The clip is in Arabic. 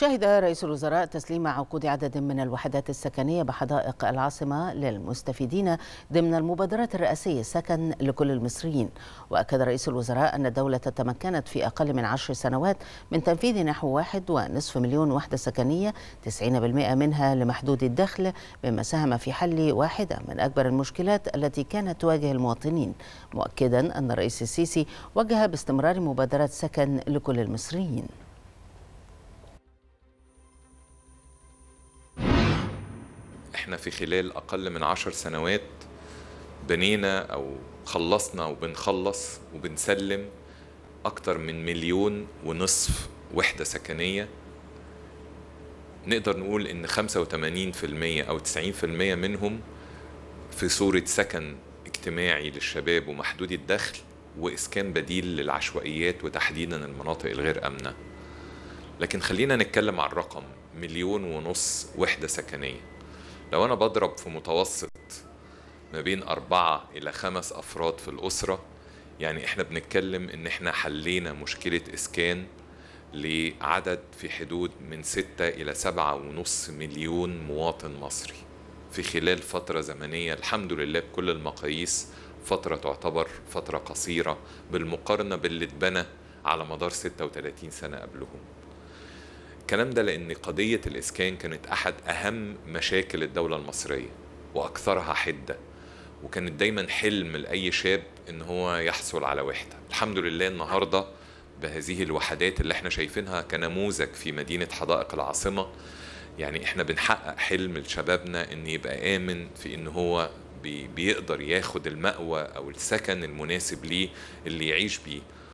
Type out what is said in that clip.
شهد رئيس الوزراء تسليم عقود عدد من الوحدات السكنية بحدائق العاصمة للمستفيدين ضمن المبادرة الرئاسية سكن لكل المصريين وأكد رئيس الوزراء أن الدولة تمكنت في أقل من عشر سنوات من تنفيذ نحو واحد ونصف مليون وحدة سكنية 90% منها لمحدود الدخل مما ساهم في حل واحدة من أكبر المشكلات التي كانت تواجه المواطنين مؤكدا أن الرئيس السيسي وجه باستمرار مبادرة سكن لكل المصريين احنا في خلال اقل من عشر سنوات بنينا او خلصنا وبنخلص وبنسلم اكتر من مليون ونصف وحده سكنيه نقدر نقول ان 85% او 90% منهم في صوره سكن اجتماعي للشباب ومحدود الدخل واسكان بديل للعشوائيات وتحديدا المناطق الغير امنه لكن خلينا نتكلم عن الرقم مليون ونص وحده سكنيه لو أنا بضرب في متوسط ما بين أربعة إلى خمس أفراد في الأسرة يعني إحنا بنتكلم إن إحنا حلينا مشكلة إسكان لعدد في حدود من ستة إلى سبعة ونص مليون مواطن مصري في خلال فترة زمنية الحمد لله بكل المقاييس فترة تعتبر فترة قصيرة بالمقارنة باللي اتبنى على مدار 36 سنة قبلهم الكلام ده لأن قضية الإسكان كانت أحد أهم مشاكل الدولة المصرية وأكثرها حدة وكانت دايما حلم لأي شاب إن هو يحصل على وحدة الحمد لله النهاردة بهذه الوحدات اللي احنا شايفينها كنموذج في مدينة حدائق العاصمة يعني احنا بنحقق حلم لشبابنا ان يبقى آمن في ان هو بيقدر ياخد المأوى أو السكن المناسب ليه اللي يعيش بيه